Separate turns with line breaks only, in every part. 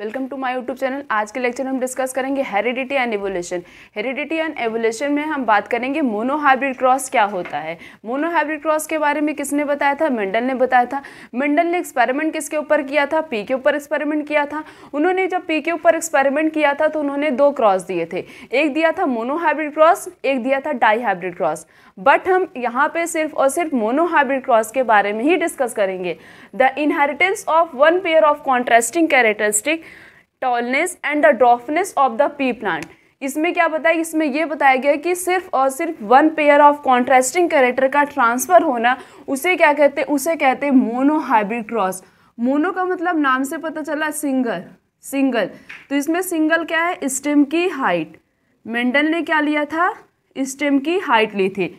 Welcome to my YouTube channel आज के lecture में हम डिस्कस करेंगे heredity and evolution heredity and evolution में हम बात करेंगे मोनोहाइब्रिड क्रॉस क्या होता है मोनोहाइब्रिड क्रॉस के बारे में किसने बताया था मेंडल ने बताया था मेंडल ने एक्सपेरिमेंट किसके ऊपर किया था पी के ऊपर एक्सपेरिमेंट किया था उन्होंने जब पी के ऊपर एक्सपेरिमेंट किया था तो उन्होंने दो क्रॉस दिए थे एक दिया था मोनोहाइब्रिड क्रॉस एक दिया था डाईहाइब्रिड क्रॉस बट हम यहाँ पे सिर्फ और सिर्फ मोनोहाइब्रिड क्रॉस के बारे में ही डिस्कस करेंगे the inheritance of one pair of contrasting characteristic tallness and the dwarfness of the pea plant इसमें क्या बताया इसमें यह बताया गया कि सिर्फ और सिर्फ one pair of contrasting character का ट्रांसफ़र होना उसे क्या कहते हैं उसे कहते हैं मोनो हाइब्रिड क्रॉस मोनो का मतलब नाम से पता चला सिंगल सिंगल तो इसमें सिंगल क्या है स्टेम की हाइट मेंडल ने क्या लिया था स्टेम की हाइट ली थी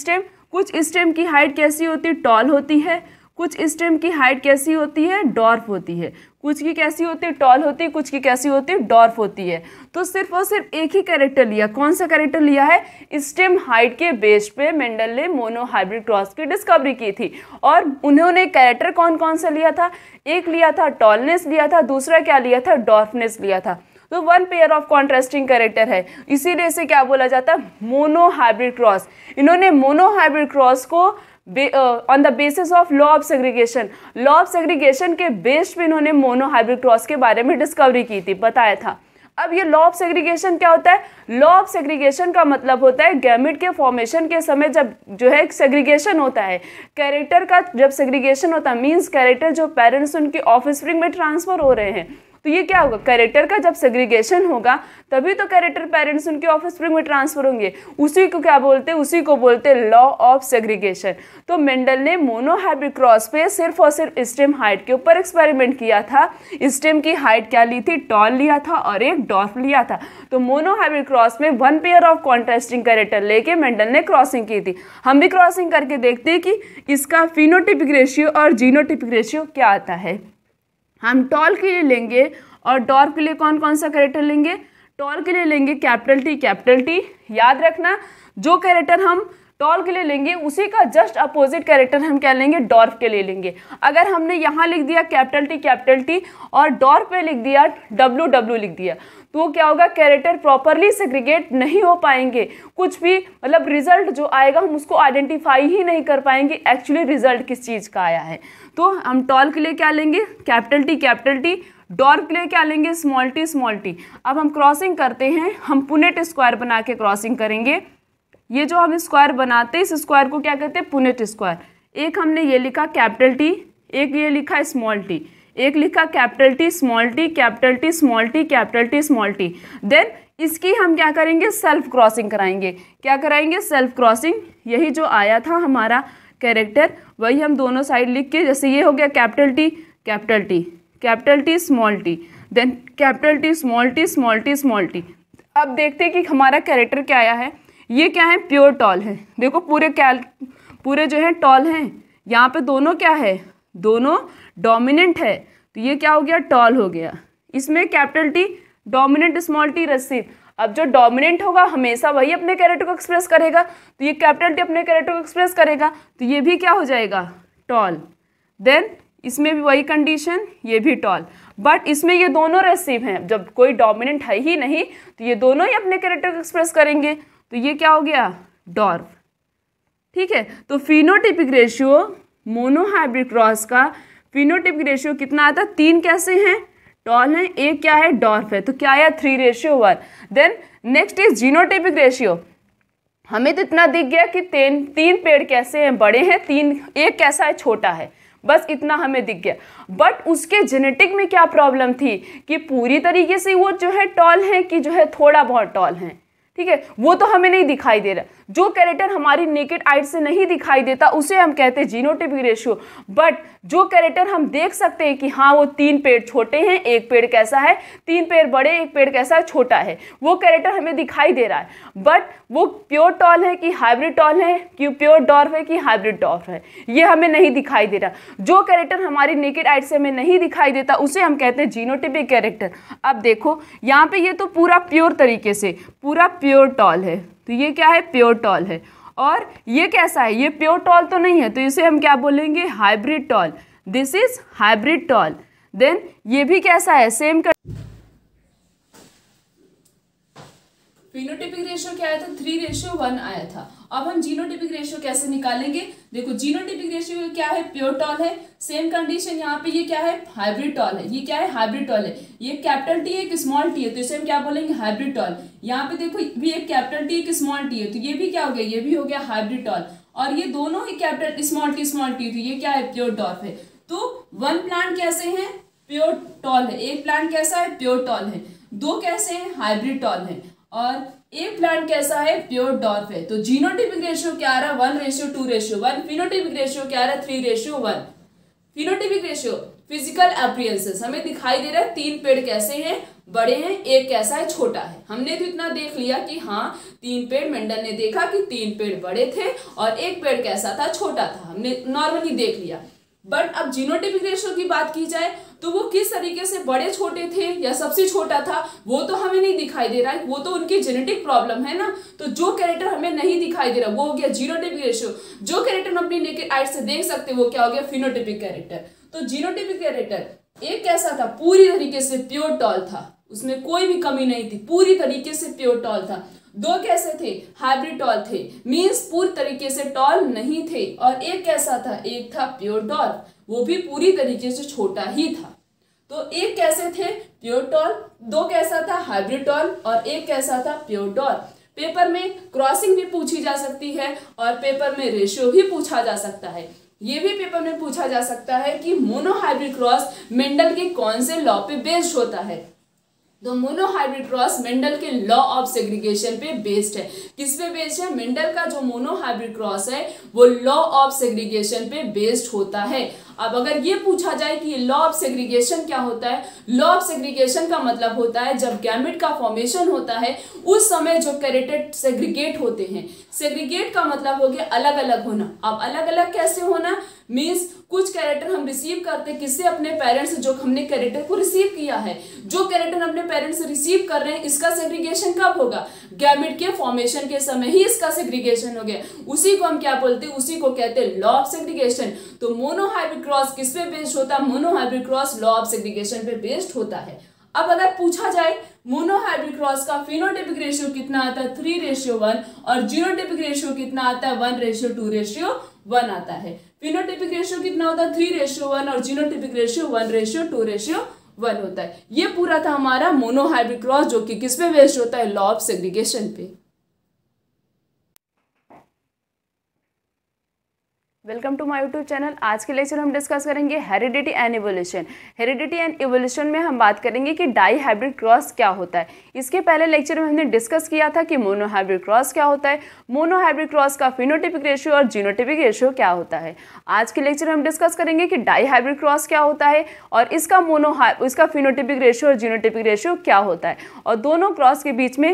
स्टेम कुछ स्टेम की हाइट कैसी होती टॉल होती है कुछ स्टेम की हाइट कैसी होती है डॉर्फ होती है कुछ की कैसी होती है टॉल होती है कुछ की कैसी होती है डॉर्फ होती है तो सिर्फ और सिर्फ एक ही कैरेक्टर लिया कौन सा कैरेक्टर लिया है स्टेम हाइट के बेस पे मेंडल ने मोनोहाइब्रिड क्रॉस की डिस्कवरी की थी और उन्होंने कैरेक्टर कौन कौन सा लिया था एक लिया था टॉलनेस लिया था दूसरा क्या लिया था डॉर्फनेस लिया था तो one pair of contrasting character है इसीलिए इसे क्या बोला जाता है मोनोहाइब्रिड क्रॉस इन्होंने मोनोहाइब्रिड क्रॉस को on the basis of law of segregation law of segregation के बेस्ड पे इन्होंने मोनोहाइब्रिड क्रॉस के बारे में डिस्कवरी की थी बताया था अब ये लॉ ऑफ सेग्रीगेशन क्या होता है लॉ ऑफ सेग्रीगेशन का मतलब होता है गैमिट के फॉर्मेशन के समय जब जो है सेग्रीगेशन होता है कैरेक्टर का जब सेग्रीगेशन होता है मीन्स कैरेक्टर जो पेरेंट्स उनके ऑफ में ट्रांसफर हो रहे हैं तो ये क्या होगा कैरेक्टर का जब सेग्रीगेशन होगा तभी तो कैरेक्टर पेरेंट्स उनके ऑफ स्प्रिंग में ट्रांसफर होंगे उसी को क्या बोलते हैं उसी को बोलते हैं लॉ ऑफ सेग्रीगेशन तो मेंडल ने मोनोहाइब्रिड क्रॉस पे सिर्फ और सिर्फ स्टेम हाइट के ऊपर एक्सपेरिमेंट किया था स्टेम की हाइट क्या ली थी टॉल लिया था और एक डॉफ लिया था तो मोनोहाइब्रिड क्रॉस में one pair of contrasting character लेके मेंडल ने क्रॉसिंग की थी हम भी क्रॉसिंग करके देखते हैं कि इसका फिनोटिपिक रेशियो और जीनोटिपिक रेशियो क्या आता है हम टॉल के लिए लेंगे और डॉर के लिए कौन कौन सा कैरेक्टर लेंगे टॉल के लिए लेंगे कैपिटल टी कैपिटल टी याद रखना जो कैरेक्टर हम टॉल के लिए लेंगे उसी का जस्ट अपोजिट कैरेक्टर हम क्या लेंगे डॉर्फ के लिए लेंगे अगर हमने यहाँ लिख दिया कैपिटल टी कैपिटल टी और डॉर्फ पे लिख दिया डब्लू डब्लू लिख दिया तो वो क्या होगा कैरेक्टर प्रॉपरली सेग्रीगेट नहीं हो पाएंगे कुछ भी मतलब रिजल्ट जो आएगा हम उसको आइडेंटिफाई ही नहीं कर पाएंगे एक्चुअली रिजल्ट किस चीज़ का आया है तो हम टॉल के लिए क्या लेंगे capital T capital T dwarf के लिए क्या लेंगे स्मॉल टी स्मॉल टी अब हम क्रॉसिंग करते हैं हम पुनेट स्क्वायर बना के क्रॉसिंग करेंगे ये जो हम स्क्वायर बनाते हैं इस स्क्वायर को क्या कहते हैं पुनेट स्क्वायर एक हमने ये लिखा कैपिटल टी एक ये लिखा स्मॉल टी एक लिखा capital T small t capital T small t capital T small t then इसकी हम क्या करेंगे सेल्फ क्रॉसिंग कराएंगे क्या कराएंगे सेल्फ क्रॉसिंग यही जो आया था हमारा कैरेक्टर वही हम दोनों साइड लिख के जैसे ये हो गया capital T capital T capital T small t then capital T small t small t small t अब देखते हैं कि हमारा कैरेक्टर क्या आया है ये क्या है प्योर टॉल है देखो पूरे कैल पूरे जो है टॉल हैं यहाँ पे दोनों क्या है दोनों डोमिनेंट है तो ये क्या हो गया टॉल हो गया इसमें capital T dominant small t recessive अब जो डोमिनेंट होगा हमेशा वही अपने कैरेक्टर को एक्सप्रेस करेगा तो ये कैपिटल टी अपने कैरेक्टर को एक्सप्रेस करेगा तो ये भी क्या हो जाएगा टॉल देन इसमें भी वही कंडीशन ये भी टॉल बट इसमें ये दोनों रेसिव हैं जब कोई डोमिनेंट है ही नहीं तो ये दोनों ही अपने कैरेक्टर को एक्सप्रेस करेंगे तो ये क्या हो गया डॉर्फ ठीक है तो फिनोटिपिक रेशियो मोनोहाइब्रिड क्रॉस का फिनोटिप रेशियो कितना आता है तीन कैसे हैं टॉल है एक क्या है डॉर्फ है तो क्या आया three ratio one then next is genotypic ratio हमें तो इतना दिख गया कि तीन तीन पेड़ कैसे हैं बड़े हैं तीन एक कैसा है छोटा है बस इतना हमें दिख गया बट उसके जेनेटिक में क्या प्रॉब्लम थी कि पूरी तरीके से वो जो है टॉल है कि जो है थोड़ा बहुत टॉल है ठीक है वो तो हमें नहीं दिखाई दे रहा जो कैरेक्टर हमारी नेकेड आइट से नहीं दिखाई देता उसे हम कहते हैं जीनोटिपिक रेशियो बट जो कैरेक्टर हम देख सकते हैं कि हाँ वो तीन पेड़ छोटे हैं एक पेड़ कैसा है तीन पेड़ बड़े एक पेड़ कैसा है छोटा है वो कैरेक्टर हमें दिखाई दे रहा है बट वो प्योर टॉल है कि हाइब्रिड टॉल है कि प्योर डॉर्फ है कि हाइब्रिड डॉर्फ है ये हमें नहीं दिखाई दे रहा जो कैरेक्टर हमारी नेकेड आइट से हमें नहीं दिखाई देता उसे हम कहते हैं जीनोटिपिक कैरेक्टर अब देखो यहाँ पे ये तो पूरा प्योर तरीके से पूरा प्योर टॉल है तो ये क्या है प्योर टॉल है और ये कैसा है ये प्योर टॉल तो नहीं है तो इसे हम क्या बोलेंगे hybrid tall this is hybrid tall then ये भी कैसा है सेम कर फिनोटिपिक रेशियो क्या आया था थ्री रेशियो वन आया था अब हम जीनोटिपिक रेशियो कैसे निकालेंगे देखो जीनोटिपिक रेशियो क्या है प्योर टॉल है सेम कंडीशन यहाँ पे ये क्या है हाइब्रिड टॉल है ये क्या है हाइब्रिड टॉल है ये कैपिटल टी है एक स्मॉल टी है तो इसे हम क्या बोलेंगे हाइब्रिड टॉल यहाँ पे देखो भी एक कैपिटल टी एक स्मॉल टी है तो ये भी क्या हो गया ये भी हो गया हाइब्रिड टॉल और ये दोनों ही capital small t small t तो ये क्या है प्योर टॉल है तो वन प्लांट कैसे है प्योर टॉल है एक प्लांट कैसा है प्योर टॉल है दो कैसे हैं हाइब्रिड टॉल है और ए प्लांट कैसा है प्योर डॉर्फ है तो जीनोटिपिक रेशियो क्या रहा है one ratio two ratio one phenotypic ratio क्या रहा है three ratio one phenotypic ratio physical appearances हमें दिखाई दे रहा है तीन पेड़ कैसे हैं बड़े हैं एक कैसा है छोटा है हमने तो इतना देख लिया कि हाँ तीन पेड़ मेंडल ने देखा कि तीन पेड़ बड़े थे और एक पेड़ कैसा था छोटा था हमने नॉर्मली देख लिया बट अब जीनोटिपिक रेशो की बात की जाए तो वो किस तरीके से बड़े छोटे थे या सबसे छोटा था वो तो हमें नहीं दिखाई दे रहा है वो तो उनकी जेनेटिक प्रॉब्लम है ना तो जो कैरेक्टर हमें नहीं दिखाई दे रहा वो हो गया जीनोटिपिक रेशो जो कैरेक्टर हम अपनी आइट से देख सकते वो क्या हो गया फिनोटिपिक कैरेक्टर तो जीनोटिपिक कैरेक्टर एक कैसा था पूरी तरीके से प्योर टॉल था उसमें कोई भी कमी नहीं थी पूरी तरीके से प्योर टॉल था दो कैसे थे हाइब्रिड टॉल थे मींस पूरी तरीके से टॉल नहीं थे और एक कैसा था एक था प्योर टॉल वो भी पूरी तरीके से छोटा ही था तो एक कैसे थे प्योर टॉल दो कैसा था हाइब्रिड टॉल और एक कैसा था प्योर टॉल पेपर में क्रॉसिंग भी पूछी जा सकती है और पेपर में रेशियो भी पूछा जा सकता है ये भी पेपर में पूछा जा सकता है कि मोनोहाइब्रिड क्रॉस मेंडल के कौन से लॉ पे बेस्ड होता है द मोनोहाइब्रिड क्रॉस मेंडल के लॉ ऑफ सेग्रीगेशन पे बेस्ड है किस पे बेस्ड है मेंडल का जो मोनोहाइब्रिड क्रॉस है वो लॉ ऑफ सेग्रीगेशन पे बेस्ड होता है अब अगर ये पूछा जाए कि लॉ ऑफ सेग्रीगेशन क्या होता है लॉ ऑफ सेग्रीगेशन का मतलब होता है जब गैमिट का फॉर्मेशन होता है उस समय जो कैरेटेड सेग्रीगेट होते हैं सेग्रीगेट का मतलब हो गया अलग अलग होना अब अलग अलग कैसे होना मीन्स कुछ कैरेक्टर हम रिसीव करते किससे अपने पेरेंट्स जो हमने कैरेक्टर को रिसीव किया है जो कैरेक्टर अपने पेरेंट्स रिसीव कर रहे हैं इसका सेग्रीगेशन कब होगा गैमिट के फॉर्मेशन के समय ही इसका सेग्रीगेशन हो गया उसी को हम क्या बोलते हैं उसी को कहते हैं लॉ ऑफ सेग्रीगेशन तो मोनोहाइब्रिड क्रॉस किस पे बेस्ड होता है monohybrid cross law of segregation पे बेस्ड होता है अब अगर पूछा जाए मोनोहाइब्रिड क्रॉस का फिनोटिपिक रेशियो कितना आता है थ्री रेशियो वन और जीनोटिपिक रेशियो कितना आता है one ratio two ratio one आता है फिनोटिपिक रेशियो कितना होता है थ्री रेशियो वन और genotypic ratio one ratio two ratio one होता है ये पूरा था हमारा मोनोहाइब्रिड क्रॉस जो कि किस पे बेस्ड होता है लॉ ऑफ सेग्रीगेशन पे welcome to my YouTube channel आज के लेक्चर हम डिस्कस करेंगे heredity and evolution heredity and evolution में हम बात करेंगे कि डाई हाइब्रिड क्रॉस क्या होता है इसके पहले लेक्चर में हमने डिस्कस किया था कि मोनो हाइब्रिड क्रॉस क्या होता है मोनो हाइब्रिड क्रॉस का फिनोटिपिक रेशियो और जीनोटिपिक रेशियो क्या होता है आज के लेक्चर में हम डिस्कस करेंगे कि डाई हाइब्रिड क्रॉस क्या होता है और इसका मोनो इसका फिनोटिपिक रेशियो और जीनोटिपिक रेशियो क्या होता है और दोनों क्रॉस के बीच में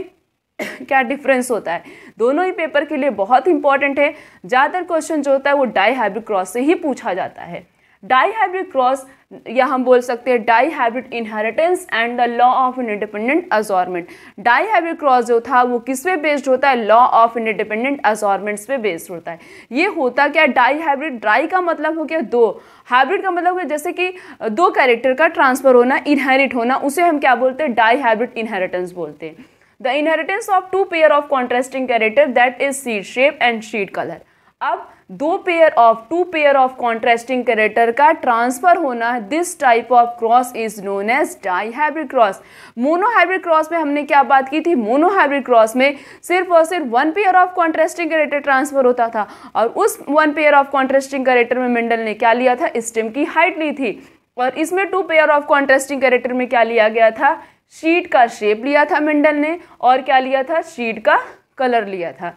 क्या डिफरेंस होता है दोनों ही पेपर के लिए बहुत इंपॉर्टेंट है ज़्यादातर क्वेश्चन जो होता है वो डाई हाइब्रिड क्रॉस से ही पूछा जाता है डाई हाइब्रिड क्रॉस या हम बोल सकते हैं dihybrid inheritance and the law of in independent assortment dihybrid cross जो था वो किस पे बेस्ड होता है law of in independent assortments पे बेस्ड होता है ये होता क्या डाई हाइब्रिड ड्राई का मतलब हो गया दो हाइब्रिड का मतलब हो गया जैसे कि दो कैरेक्टर का ट्रांसफर होना इनहेरिट होना उसे हम क्या बोलते हैं डाई हाइब्रिड इनहेरिटेंस बोलते हैं the inheritance of two pair of contrasting character that is seed shape and seed colour अब दो pair of two pair of contrasting character का ट्रांसफर होना this type of cross is known as dihybrid cross monohybrid cross में हमने क्या बात की थी मोनोहाइब्रिड क्रॉस में सिर्फ और सिर्फ one pair of contrasting character transfer होता था और उस one pair of contrasting character में मिंडल ने क्या लिया था स्टेम की हाइट ली थी और इसमें two pair of contrasting character में क्या लिया गया था शीट का शेप लिया था मिंडल ने और क्या लिया था शीट का कलर लिया था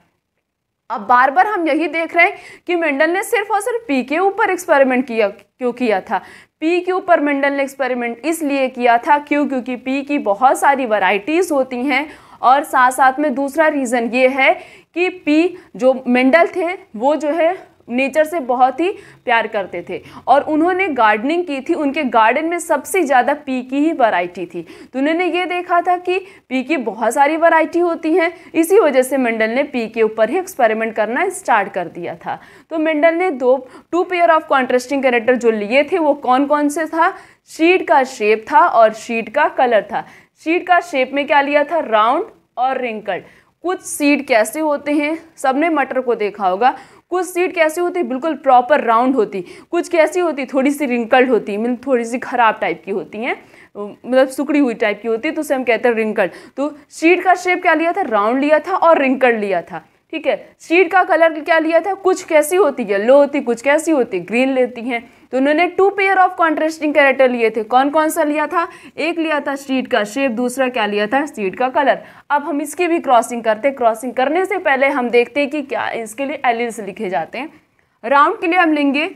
अब बार बार हम यही देख रहे हैं कि मेंडल ने सिर्फ और सिर्फ पी के ऊपर एक्सपेरिमेंट किया क्यों किया था पी के ऊपर मेंडल ने एक्सपेरिमेंट इसलिए किया था क्यों क्योंकि पी की बहुत सारी वैरायटीज़ होती हैं और साथ साथ में दूसरा रीज़न ये है कि पी जो मेंडल थे वो जो है नेचर से बहुत ही प्यार करते थे और उन्होंने गार्डनिंग की थी उनके गार्डन में सबसे ज़्यादा पी की ही वैरायटी थी तो उन्होंने ये देखा था कि पी की बहुत सारी वैरायटी होती हैं इसी वजह से मेंडल ने पी के ऊपर ही एक्सपेरिमेंट करना स्टार्ट कर दिया था तो मेंडल ने दो two pair of contrasting character जो लिए थे वो कौन कौन से था शीट का शेप था और शीट का कलर था शीट का शेप में क्या लिया था राउंड और रिंकल्ड कुछ सीड कैसे होते हैं सबने मटर को देखा होगा कुछ सीट कैसी होती बिल्कुल प्रॉपर राउंड होती कुछ कैसी होती थोड़ी सी रिंकल्ड होती मीन थोड़ी सी खराब टाइप की होती हैं मतलब सुकड़ी हुई टाइप की होती है तो उसे हम कहते हैं रिंकल्ड तो सीट का शेप क्या लिया था राउंड लिया था और रिंकल्ड लिया था ठीक है सीट का कलर क्या लिया था कुछ कैसी होती येल्लो होती कुछ कैसी होती ग्रीन लेती हैं तो उन्होंने two pair of contrasting character लिए थे कौन कौन सा लिया था एक लिया था स्ट्रीट का शेप दूसरा क्या लिया था स्ट्रीट का कलर अब हम इसकी भी क्रॉसिंग करते क्रॉसिंग करने से पहले हम देखते हैं कि क्या इसके लिए एलियंस लिखे जाते हैं राउंड के लिए हम लेंगे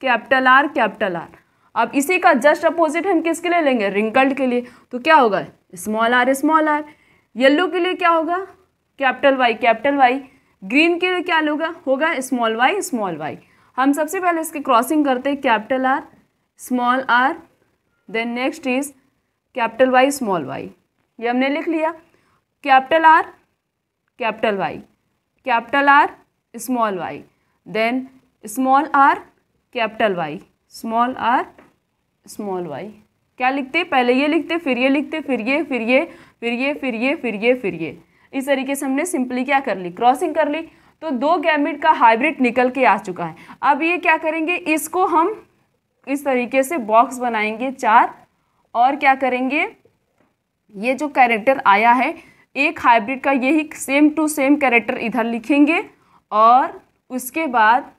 कैपिटल आर कैपिटल आर अब इसी का जस्ट अपोजिट हम किसके लिए लेंगे रिंकल्ड के लिए तो क्या होगा small R small R yellow के लिए क्या होगा capital Y capital Y green के लिए क्या होगा होगा स्मॉल वाई स्मॉल वाई हम सबसे पहले इसकी क्रॉसिंग करते हैं capital R small R then next is capital Y small Y ये हमने लिख लिया capital R capital Y capital R small Y then small R capital Y small R small Y क्या लिखते पहले ये लिखते फिर ये लिखते फिर ये फिर ये फिर ये फिर ये फिर ये फिर ये इस तरीके से हमने सिंपली क्या कर ली क्रॉसिंग कर ली तो दो गैमिट का हाइब्रिड निकल के आ चुका है अब ये क्या करेंगे इसको हम इस तरीके से बॉक्स बनाएंगे चार और क्या करेंगे ये जो कैरेक्टर आया है एक हाइब्रिड का यही सेम टू सेम कैरेक्टर इधर लिखेंगे और उसके बाद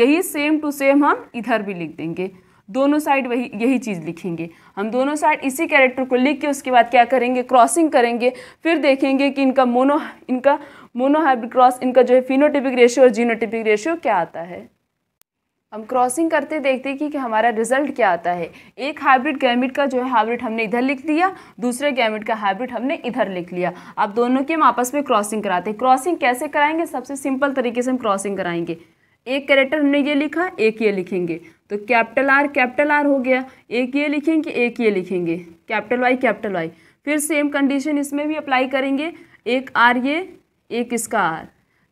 यही सेम टू सेम हम इधर भी लिख देंगे दोनों साइड वही यही चीज़ लिखेंगे हम दोनों साइड इसी कैरेक्टर को लिख के उसके बाद क्या करेंगे क्रॉसिंग करेंगे फिर देखेंगे कि इनका मोनो इनका मोनोहाइब्रिड क्रॉस इनका जो है फिनोटिपिक रेशियो और जीनोटिपिक रेशियो क्या आता है हम क्रॉसिंग करते देखते हैं कि, कि हमारा रिजल्ट क्या आता है एक हाइब्रिड गैमिट का जो है हाइब्रिड हमने इधर लिख लिया दूसरे गैमिट का हाइब्रिड हमने इधर लिख लिया अब दोनों के हम आपस में क्रॉसिंग कराते हैं क्रॉसिंग कैसे कराएंगे सबसे सिंपल तरीके से हम क्रॉसिंग कराएंगे एक कैरेक्टर हमने ये लिखा एक ये लिखेंगे तो कैपिटल आर कैपिटल आर हो गया एक ये लिखेंगे एक ये लिखेंगे कैपिटल वाई कैपिटल वाई फिर सेम कंडीशन इसमें भी अप्लाई करेंगे एक आर ये एक इसका R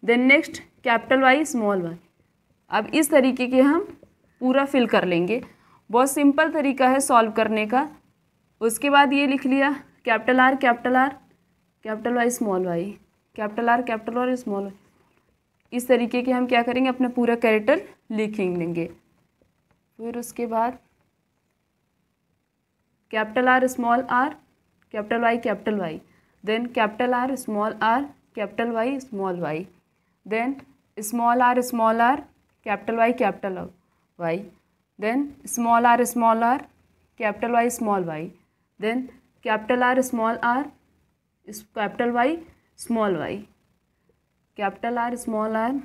then next capital Y small Y अब इस तरीके के हम पूरा फिल कर लेंगे बहुत सिंपल तरीका है सॉल्व करने का उसके बाद ये लिख लिया capital R capital R capital Y small Y capital R capital और स्मॉल वाई इस तरीके के हम क्या करेंगे अपना पूरा कैरेक्टर लिख लेंगे फिर उसके बाद capital R small R capital Y capital Y then capital R small R capital Y small Y then small R small R capital Y capital Y then small R small R capital Y small Y then capital R small R capital Y small Y capital R small R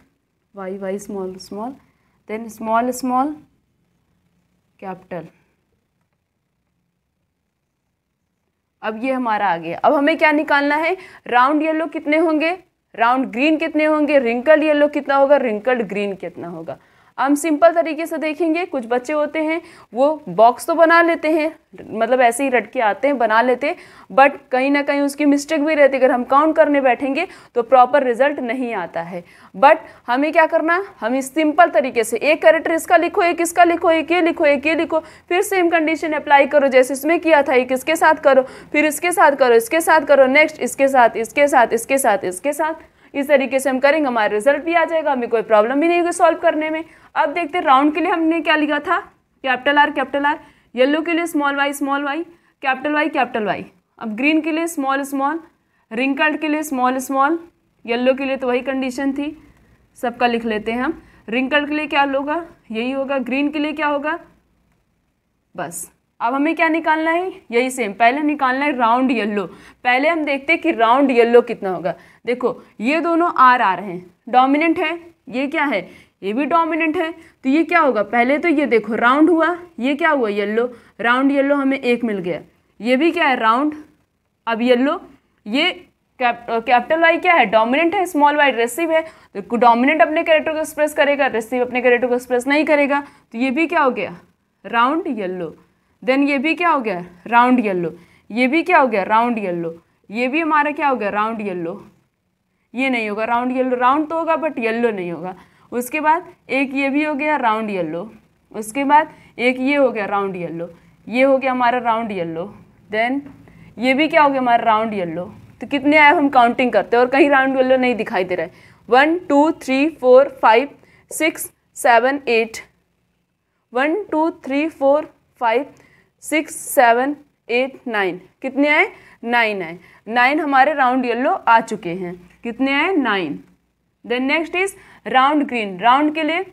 Y Y small small then small small capital अब ये हमारा आ गया अब हमें क्या निकालना है round yellow कितने होंगे राउंड ग्रीन कितने होंगे रिंकल येलो कितना होगा रिंकल्ड ग्रीन कितना होगा हम सिंपल तरीके से देखेंगे कुछ बच्चे होते हैं वो बॉक्स तो बना लेते हैं मतलब ऐसे ही रट के आते हैं बना लेते हैं बट कहीं ना कहीं उसकी मिस्टेक भी रहती है अगर हम काउंट करने बैठेंगे तो प्रॉपर रिजल्ट नहीं आता है बट हमें क्या करना हमें सिंपल तरीके से एक करेक्टर इसका लिखो एक इसका लिखो एक ये लिखो एक ये लिखो फिर सेम कंडीशन अप्लाई करो जैसे इसमें किया था एक इसके साथ करो फिर इसके साथ करो इसके साथ करो नेक्स्ट इसके साथ इसके साथ इसके साथ इसके साथ इस तरीके से हम करेंगे हमारा रिजल्ट भी आ जाएगा हमें कोई प्रॉब्लम भी नहीं होगी सॉल्व करने में अब देखते हैं राउंड के लिए हमने क्या लिखा था capital R capital R yellow के लिए small Y small Y capital Y capital Y अब ग्रीन के लिए स्मॉल स्मॉल रिंकल्ड के लिए स्मॉल स्मॉल येल्लो के लिए तो वही कंडीशन थी सबका लिख लेते हैं हम रिंकल्ड के लिए क्या होगा यही होगा ग्रीन के लिए क्या होगा बस अब हमें क्या निकालना है यही सेम पहले निकालना है राउंड येल्लो पहले हम देखते हैं कि राउंड येल्लो कितना होगा देखो ये दोनों आर आ रहे हैं डोमिनेंट है ये क्या है ये भी डोमिनेंट है तो ये क्या होगा पहले तो ये देखो राउंड हुआ ये क्या हुआ येल्लो राउंड येल्लो हमें एक मिल गया ये भी क्या है राउंड अब येल्लो ये कैपिटल वाई क्या है डोमिनेंट है स्मॉल वाई रेसिव है तो डोमिनेंट अपने कैरेक्टर को एक्सप्रेस करेगा रेसिव अपने कैरेक्टर को एक्सप्रेस नहीं करेगा तो ये भी क्या हो गया राउंड येल्लो देन ये भी क्या हो गया राउंड येल्लो ये भी क्या हो गया राउंड येल्लो ये भी हमारा क्या हो गया राउंड येल्लो ये नहीं होगा राउंड येल्लो राउंड तो होगा बट येल्लो नहीं होगा उसके बाद एक ये भी हो गया राउंड येल्लो उसके बाद एक ये हो गया राउंड येल्लो ये हो गया हमारा राउंड येल्लो देन ये भी क्या हो गया हमारा राउंड येल्लो तो कितने आए हम काउंटिंग करते हैं और कहीं राउंड येल्लो नहीं दिखाई दे रहा है one two three four five six seven eight one two three four five six seven eight nine कितने आए नाइन आए नाइन हमारे राउंड येल्लो आ चुके हैं कितने आए nine then next is round green round के लिए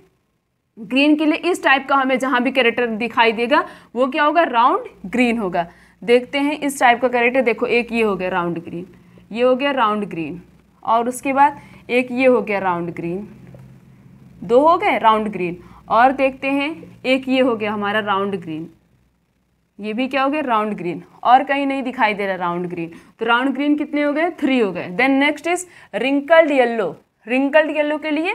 ग्रीन के लिए इस टाइप का हमें जहाँ भी कैरेक्टर दिखाई देगा वो क्या होगा राउंड ग्रीन होगा देखते हैं इस टाइप का कैरेक्टर देखो एक ये हो गया राउंड ग्रीन ये हो गया राउंड ग्रीन और उसके बाद एक ये हो गया राउंड ग्रीन दो हो गए राउंड ग्रीन और देखते हैं एक ये हो गया हमारा राउंड ग्रीन ये भी क्या हो गया राउंड ग्रीन और कहीं नहीं दिखाई दे रहा राउंड ग्रीन तो राउंड ग्रीन कितने हो गए थ्री हो गए then next is wrinkled yellow wrinkled yellow के लिए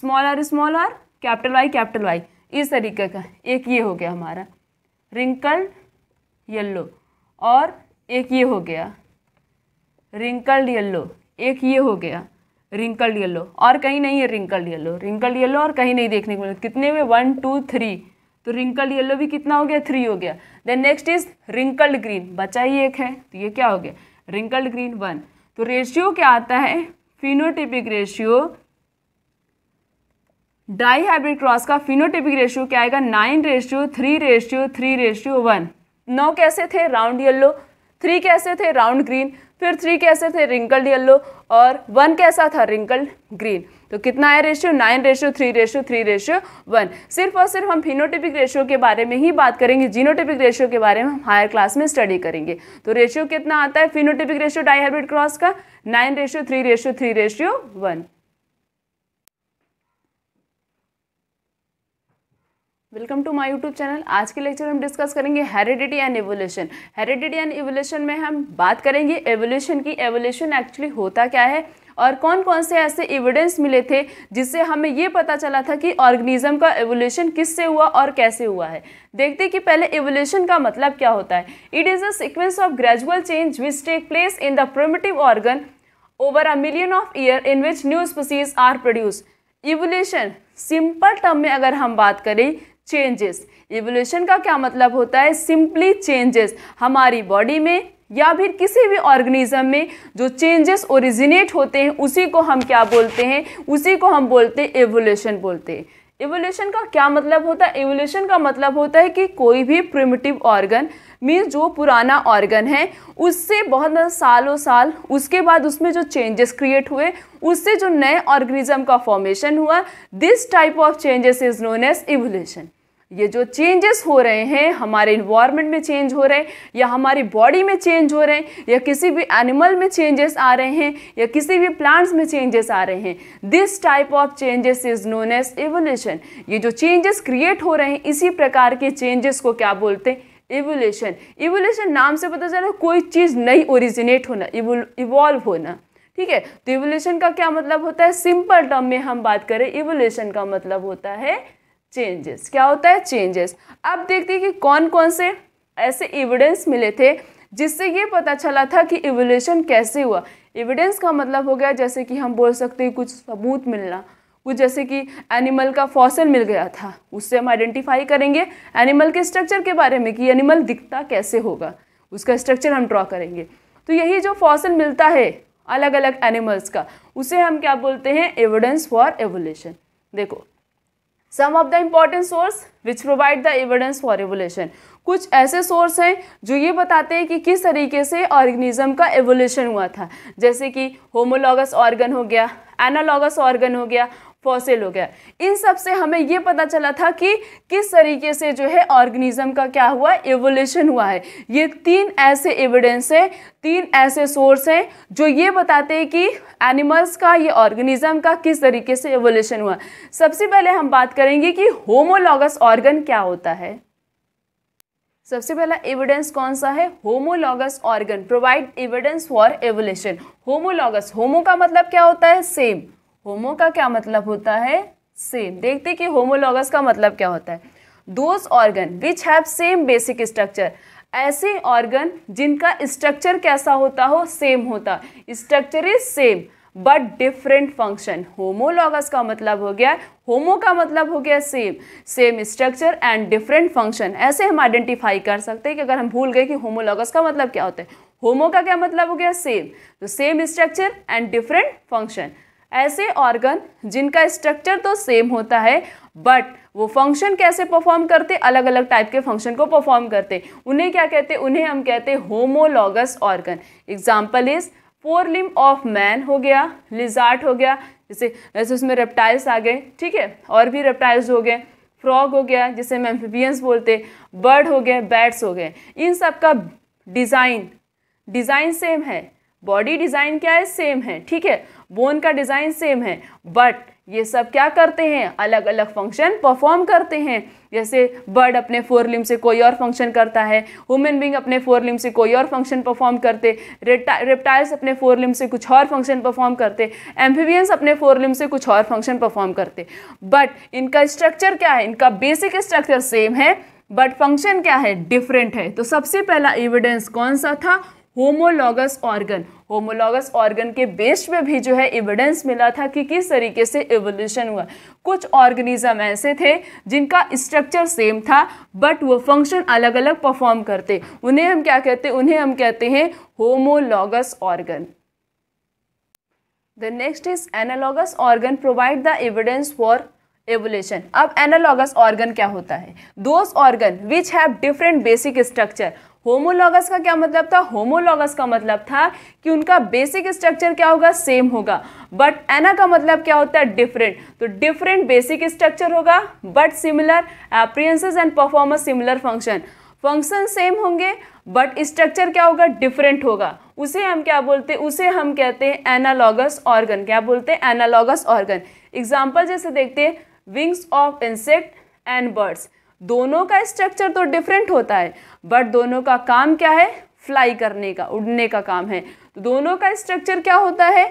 small R small R capital Y capital Y इस तरीके का एक ये हो गया हमारा रिंकल्ड येल्लो और एक ये हो गया रिंकल्ड येल्लो एक ये हो गया रिंकल्ड येल्लो और कहीं नहीं है रिंकल्ड येल्लो रिंकल्ड येल्लो और कहीं नहीं देखने को मिला कितने हुए वन टू थ्री तो रिंकल्ड येलो भी कितना हो गया थ्री हो गया then next is wrinkled green बचा ही एक है तो ये क्या हो गया रिंकल्ड ग्रीन वन तो रेशियो क्या आता है phenotypic ratio dihybrid cross का फिनोटिपिक रेशियो क्या आएगा nine ratio three ratio three ratio one नौ कैसे थे राउंड येल्लो थ्री कैसे थे राउंड ग्रीन फिर थ्री कैसे थे रिंकल्ड येल्लो और वन कैसा था रिंकल्ड ग्रीन तो कितना है ratio nine ratio three ratio three ratio one सिर्फ और सिर्फ हम फिनोटिपिक रेशियो के बारे में ही बात करेंगे जीनोटिपिक रेशियो के बारे में हम हायर क्लास में स्टडी करेंगे तो रेशियो कितना आता है फिनोटिपिक रेशियो डाईहाइब्रिड क्रॉस का nine ratio three ratio three ratio one welcome to my YouTube channel आज के लेक्चर हम डिस्कस करेंगे heredity and evolution heredity and evolution में हम बात करेंगे एवोल्यूशन की एवोल्यूशन एक्चुअली होता क्या है और कौन कौन से ऐसे एविडेंस मिले थे जिससे हमें ये पता चला था कि ऑर्गेनिज्म का एवोल्यूशन किससे हुआ और कैसे हुआ है देखते कि पहले एवोल्यूशन का मतलब क्या होता है it is a sequence of gradual change which take place in the primitive organ over a million of year in which new species are produce evolution simple term में अगर हम बात करें चेंजेस इवोल्यूशन का क्या मतलब होता है सिंपली चेंजेस हमारी बॉडी में या फिर किसी भी ऑर्गेनिज्म में जो चेंजेस ओरिजिनेट होते हैं उसी को हम क्या बोलते हैं उसी को हम बोलते हैं एवोल्यूशन बोलते हैं एवोल्यूशन का क्या मतलब होता है एवोल्यूशन का मतलब होता है कि कोई भी प्रिमिटिव ऑर्गन मीन जो पुराना ऑर्गन है उससे बहुत सालों साल उसके बाद उसमें जो चेंजेस क्रिएट हुए उससे जो नए ऑर्गेनिज्म का फॉर्मेशन हुआ this type of changes is known as evolution ये जो चेंजेस हो रहे हैं हमारे इन्वायरमेंट में चेंज हो रहे हैं या हमारी बॉडी में चेंज हो रहे हैं या किसी भी एनिमल में चेंजेस आ रहे हैं या किसी भी प्लांट्स में चेंजेस आ रहे हैं this type of changes is known as evolution ये जो चेंजेस क्रिएट हो रहे हैं इसी प्रकार के चेंजेस को क्या बोलते हैं इवोल्यूशन इवोल्यूशन नाम से पता चला कोई चीज़ नई ओरिजिनेट होना इवॉल्व होना ठीक है तो इवोल्यूशन का क्या मतलब होता है सिंपल टर्म में हम बात करें इवोल्यूशन का मतलब होता है चेंजेस क्या होता है चेंजेस अब देखते हैं कि कौन कौन से ऐसे एविडेंस मिले थे जिससे ये पता चला था कि इवोल्यूशन कैसे हुआ एविडेंस का मतलब हो गया जैसे कि हम बोल सकते हैं कुछ सबूत मिलना कुछ जैसे कि एनिमल का फॉसल मिल गया था उससे हम आइडेंटिफाई करेंगे एनिमल के स्ट्रक्चर के बारे में कि एनिमल दिखता कैसे होगा उसका स्ट्रक्चर हम ड्रॉ करेंगे तो यही जो फॉसल मिलता है अलग अलग एनिमल्स का उसे हम क्या बोलते हैं एविडेंस फॉर एवोल्यूशन देखो some of the important source which provide the evidence for evolution कुछ ऐसे सोर्स हैं जो ये बताते हैं कि किस तरीके से ऑर्गेनिज्म का एवोल्यूशन हुआ था जैसे कि होमोलॉगस ऑर्गन हो गया एनालॉगस ऑर्गन हो गया फॉसिल हो गया इन सब से हमें ये पता चला था कि किस तरीके से जो है ऑर्गेनिज्म का क्या हुआ एवोल्यूशन हुआ है ये तीन ऐसे एविडेंस हैं तीन ऐसे सोर्स हैं जो ये बताते हैं कि एनिमल्स का ये ऑर्गेनिज्म का किस तरीके से एवोल्यूशन हुआ सबसे पहले हम बात करेंगे कि होमोलॉगस ऑर्गन क्या होता है सबसे पहला एविडेंस कौन सा है homologous organ provide evidence for evolution homologous homo का मतलब क्या होता है सेम होमो का क्या मतलब होता है सेम देखते कि होमोलॉगस का मतलब क्या होता है those organ which have same basic structure ऐसे ऑर्गन जिनका स्ट्रक्चर कैसा होता हो सेम होता structure is same but different function homologous का मतलब हो गया होमो का मतलब हो गया same same structure and different function ऐसे हम आइडेंटिफाई कर सकते हैं कि अगर हम भूल गए कि होमोलॉगस का मतलब क्या होता है होमो का क्या मतलब हो गया सेम तो same structure and different function ऐसे ऑर्गन जिनका स्ट्रक्चर तो सेम होता है बट वो फंक्शन कैसे परफॉर्म करते अलग अलग टाइप के फंक्शन को परफॉर्म करते उन्हें क्या कहते उन्हें हम कहते homologous organ example is forelimb of man हो गया लिजार्ट हो गया जैसे जैसे उसमें रेप्टाइल्स आ गए ठीक है और भी रेप्टाइल्स हो गए फ्रॉग हो गया जिसे हम एम्फीबियंस बोलते बर्ड हो गए बैट्स हो गए इन सब का डिज़ाइन डिज़ाइन सेम है बॉडी डिज़ाइन क्या है सेम है ठीक है बोन का डिज़ाइन सेम है बट ये सब क्या करते हैं अलग अलग फंक्शन परफॉर्म करते हैं जैसे बर्ड अपने फोर लिम से कोई और फंक्शन करता है ह्यूमन बींग अपने फोर लिम से कोई और फंक्शन परफॉर्म करते रेप्टाइल्स अपने फोर लिम से कुछ और फंक्शन परफॉर्म करते एम्फीबियंस अपने फोर लिम से कुछ और फंक्शन परफॉर्म करते बट इनका स्ट्रक्चर क्या है इनका बेसिक स्ट्रक्चर सेम है बट फंक्शन क्या है डिफरेंट है तो सबसे पहला एविडेंस कौन सा था होमोलॉगस ऑर्गन होमोलॉगस ऑर्गन के बेस पे भी जो है एविडेंस मिला था कि किस तरीके से एवोल्यूशन हुआ कुछ ऑर्गेनिज्म ऐसे थे जिनका स्ट्रक्चर सेम था बट वो फंक्शन अलग अलग परफॉर्म करते उन्हें हम क्या कहते उन्हें हम कहते हैं homologous organ the next is analogous organ provide the evidence for evolution अब एनालॉगस ऑर्गन क्या होता है those organ which have different basic structure homologous का क्या मतलब था होमोलॉगस का मतलब था कि उनका बेसिक स्ट्रक्चर क्या होगा सेम होगा बट एना का मतलब क्या होता है डिफरेंट तो डिफरेंट बेसिक स्ट्रक्चर होगा but similar appearances and performance similar function function same होंगे बट स्ट्रक्चर क्या होगा डिफरेंट होगा उसे हम क्या बोलते हैं उसे हम कहते हैं एनालॉगस ऑर्गन क्या बोलते हैं एनालॉगस ऑर्गन एग्जाम्पल जैसे देखते हैं wings of insect and birds दोनों का स्ट्रक्चर तो डिफरेंट होता है बट दोनों का काम क्या है फ्लाई करने का उड़ने का काम है तो दोनों का स्ट्रक्चर क्या होता है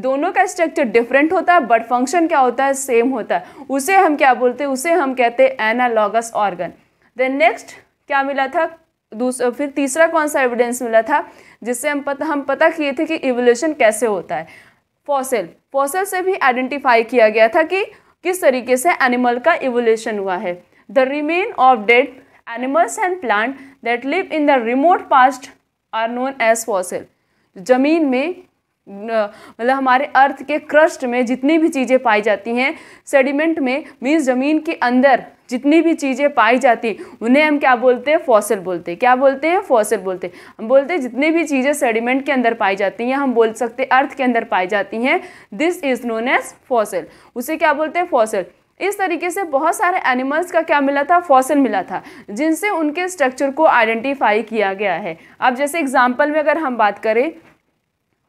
दोनों का स्ट्रक्चर डिफरेंट होता है बट फंक्शन क्या होता है सेम होता है उसे हम क्या बोलते हैं उसे हम कहते हैं एनालॉगस ऑर्गन देन नेक्स्ट क्या मिला था दूसरा फिर तीसरा कौन सा एविडेंस मिला था जिससे हम पता हम पता किए थे कि इवोल्यूशन कैसे होता है फॉसिल फॉसिल से भी आइडेंटिफाई किया गया था कि किस तरीके से एनिमल का इवोल्यूशन हुआ है The remain of dead animals and plant that live in the remote past are known as fossil. जमीन में मतलब हमारे अर्थ के क्रस्ट में जितनी भी चीज़ें पाई जाती हैं सेडिमेंट में मीन्स ज़मीन के अंदर जितनी भी चीज़ें पाई जाती उन्हें हम क्या बोलते हैं फॉसिल बोलते हैं क्या बोलते हैं फॉसिल बोलते हैं हम बोलते हैं जितनी भी चीज़ें सेडिमेंट के अंदर पाई जाती हैं हम बोल सकते अर्थ के अंदर पाई जाती हैं this is known as fossil उसे क्या बोलते हैं फॉसिल इस तरीके से बहुत सारे एनिमल्स का क्या मिला था फॉसिल मिला था जिनसे उनके स्ट्रक्चर को आइडेंटिफाई किया गया है अब जैसे एग्जाम्पल में अगर हम बात करें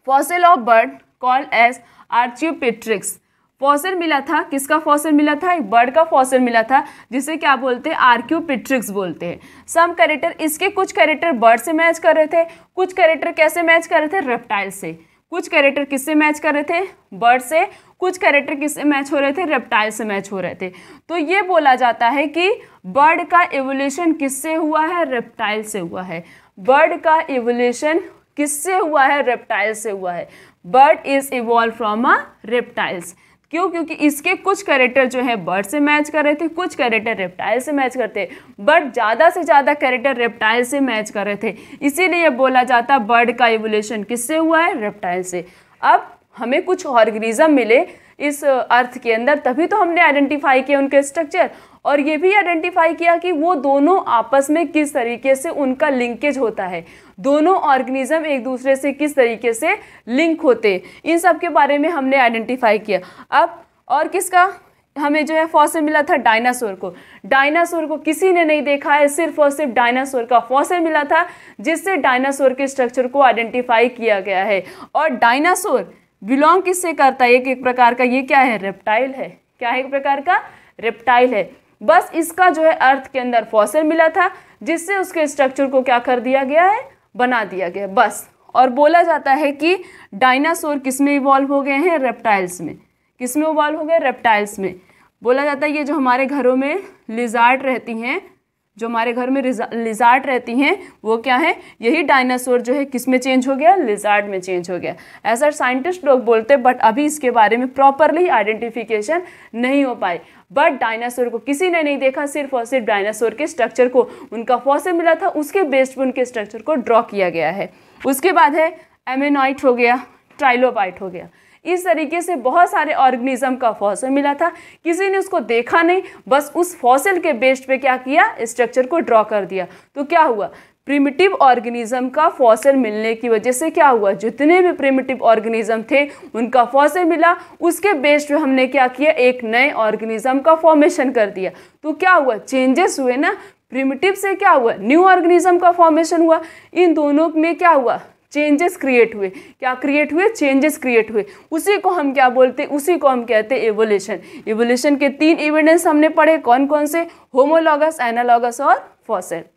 fossil of bird called as archaeopteryx fossil मिला था किसका फॉसिल मिला था एक बर्ड का फॉसिल मिला था जिसे क्या बोलते हैं आर्क्यूपिट्रिक्स बोलते हैं सम कैरेक्टर इसके कुछ करेक्टर बर्ड से मैच कर रहे थे कुछ कैरेक्टर कैसे मैच कर रहे थे रेप्टाइल से कुछ कैरेक्टर किससे मैच कर रहे थे बर्ड से कुछ कैरेक्टर किससे मैच हो रहे थे रेप्टाइल से मैच हो रहे थे तो ये बोला जाता है कि बर्ड का एवोल्यूशन किससे हुआ है रेप्टाइल से हुआ है बर्ड का एवोल्यूशन किससे हुआ है रेप्टाइल से हुआ है bird is evolve from a reptiles क्यों क्योंकि इसके कुछ कैरेक्टर जो है बर्ड से मैच कर रहे थे कुछ कैरेक्टर रेप्टाइल से मैच करते बट ज़्यादा से ज़्यादा कैरेक्टर रेप्टाइल से मैच कर रहे थे इसीलिए बोला जाता बर्ड का एवोल्यूशन किससे हुआ है रेप्टाइल से अब हमें कुछ ऑर्गेनिज्म मिले इस अर्थ के अंदर तभी तो हमने आइडेंटिफाई किया उनके स्ट्रक्चर और ये भी आइडेंटिफाई किया कि वो दोनों आपस में किस तरीके से उनका लिंकेज होता है दोनों ऑर्गेनिज्म एक दूसरे से किस तरीके से लिंक होते इन सब के बारे में हमने आइडेंटिफाई किया अब और किसका हमें जो है फॉसिल मिला था डायनासोर को डायनासोर को किसी ने नहीं देखा है सिर्फ और सिर्फ डायनासोर का फॉसिल मिला था जिससे डायनासोर के स्ट्रक्चर को आइडेंटिफाई किया गया है और डायनासोर बिलोंग किससे करता है एक एक प्रकार का ये क्या है रेप्टाइल है क्या है एक प्रकार का रेप्टाइल है बस इसका जो है अर्थ के अंदर फॉसिल मिला था जिससे उसके स्ट्रक्चर को क्या कर दिया गया है बना दिया गया बस और बोला जाता है कि डायनासोर किस में इवॉल्व हो गए हैं रेप्टाइल्स में किस में इवॉल्व हो गए रेप्टाइल्स में बोला जाता है ये जो हमारे घरों में लिजार्ड रहती हैं जो हमारे घर में लिजार्ट रहती हैं वो क्या है यही डायनासोर जो है किस में चेंज हो गया लिजार्ट में चेंज हो गया ऐसा साइंटिस्ट लोग बोलते बट अभी इसके बारे में प्रॉपरली आइडेंटिफिकेशन नहीं हो पाई बट डायनासोर को किसी ने नहीं देखा सिर्फ और सिर्फ डायनासोर के स्ट्रक्चर को उनका फॉसिल मिला था उसके बेस्ड पर उनके स्ट्रक्चर को ड्रॉ किया गया है उसके बाद है एमेनॉइट हो गया ट्राइलोबाइट हो गया इस तरीके से बहुत सारे ऑर्गेनिज्म का फॉसिल मिला था किसी ने उसको देखा नहीं बस उस फॉसिल के बेस्ट पे क्या किया स्ट्रक्चर को ड्रॉ कर दिया तो क्या हुआ प्रिमिटिव ऑर्गेनिज्म का फॉसिल मिलने की वजह से क्या हुआ जितने भी प्रिमिटिव ऑर्गेनिज्म थे उनका फॉसिल मिला उसके बेस्ट पे हमने क्या किया एक नए ऑर्गेनिज्म का फॉर्मेशन कर दिया तो क्या हुआ चेंजेस हुए ना प्रिमिटिव से क्या हुआ न्यू ऑर्गेनिज्म का फॉर्मेशन हुआ इन दोनों में क्या हुआ चेंजेस क्रिएट हुए क्या क्रिएट हुए चेंजेस क्रिएट हुए उसी को हम क्या बोलते हैं उसी को हम कहते हैं एवोल्यूशन एवोल्यूशन के तीन इविडेंस हमने पढ़े कौन कौन से होमोलॉगस एनालॉगस और फॉसिल